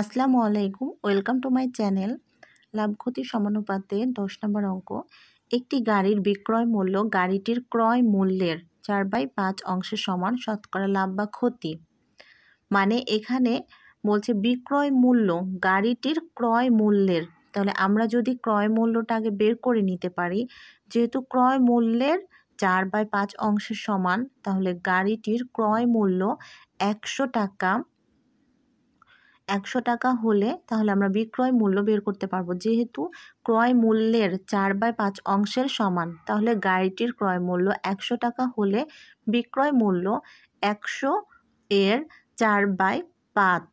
আসসালামু আলাইকুম welcome to my channel লাভক্ষতি সমানুপাতে দশ নম্বর অঙ্ক একটি গাড়ির বিক্রয় মূল্য গাড়িটির ক্রয় মূল্যের চার বাই পাঁচ অংশের সমান শতকরা লাভ বা ক্ষতি মানে এখানে বলছে বিক্রয় মূল্য গাড়িটির ক্রয় মূল্যের তাহলে আমরা যদি ক্রয় মূল্যটাকে বের করে নিতে পারি যেহেতু ক্রয় মূল্যের চার বাই পাঁচ অংশের সমান তাহলে গাড়িটির ক্রয় মূল্য একশো টাকা একশো টাকা হলে তাহলে আমরা বিক্রয় মূল্য বের করতে পারবো যেহেতু ক্রয় মূল্যের চার বাই পাঁচ অংশের সমান তাহলে গাড়িটির ক্রয় মূল্য একশো টাকা হলে বিক্রয় মূল্য একশো এর চার বাই পাঁচ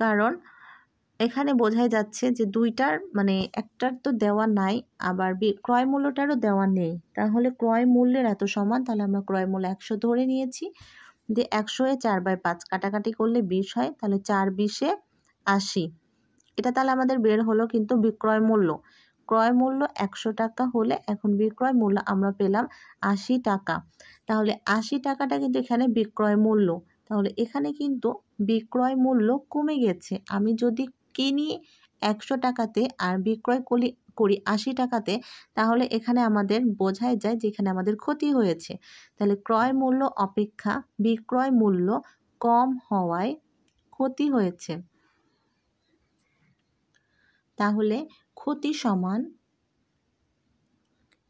কারণ এখানে বোঝাই যাচ্ছে যে দুইটার মানে একটার তো দেওয়া নাই আবার ক্রয় মূল্যটারও দেওয়া নেই তাহলে ক্রয় মূল্যের এত সমান তাহলে আমরা ক্রয় মূল্য একশো ধরে নিয়েছি দিয়ে একশো এ চার বাই পাঁচ কাটাকাটি করলে বিশ হয় তাহলে চার বিশে আশি এটা তাহলে আমাদের বের হলো কিন্তু বিক্রয় মূল্য ক্রয় মূল্য একশো টাকা হলে এখন বিক্রয় মূল্য আমরা পেলাম আশি টাকা তাহলে আশি টাকাটা কিন্তু এখানে বিক্রয় মূল্য তাহলে এখানে কিন্তু বিক্রয় মূল্য কমে গেছে আমি যদি কিনি একশো টাকাতে আর বিক্রয় করি করি আশি টাকাতে তাহলে এখানে আমাদের বোঝাই যায় যেখানে আমাদের ক্ষতি হয়েছে তাহলে ক্রয় মূল্য অপেক্ষা বিক্রয় মূল্য কম হওয়ায় ক্ষতি হয়েছে তাহলে ক্ষতি সমান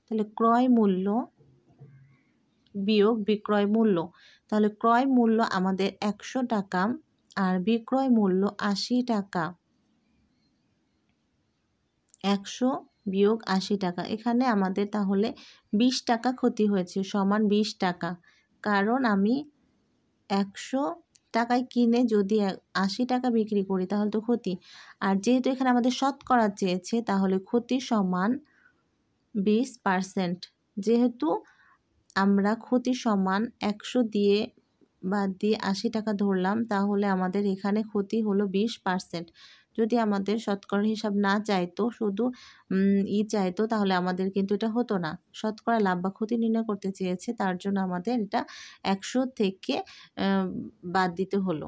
তাহলে ক্রয় মূল্য বিয়োগ বিক্রয় মূল্য তাহলে ক্রয় মূল্য আমাদের একশো টাকা আর বিক্রয় মূল্য আশি টাকা একশো বিয়োগ আশি টাকা এখানে আমাদের তাহলে বিশ টাকা ক্ষতি হয়েছে সমান বিশ টাকা কারণ আমি একশো টাকায় কিনে যদি আশি টাকা বিক্রি করি তাহলে তো ক্ষতি আর যেহেতু এখানে আমাদের শতকরা চেয়েছে তাহলে ক্ষতি সমান বিশ পারসেন্ট যেহেতু আমরা ক্ষতি সমান একশো দিয়ে বাদ দিয়ে আশি টাকা ধরলাম তাহলে আমাদের এখানে ক্ষতি হলো বিশ পারসেন্ট যদি আমাদের শতকরা হিসাব না চাইতো শুধু ই চাইতো তাহলে আমাদের কিন্তু এটা হতো না শতকরা লাভ বা ক্ষতি নির্ণয় করতে চেয়েছে তার জন্য আমাদের এটা একশো থেকে বাদ দিতে হলো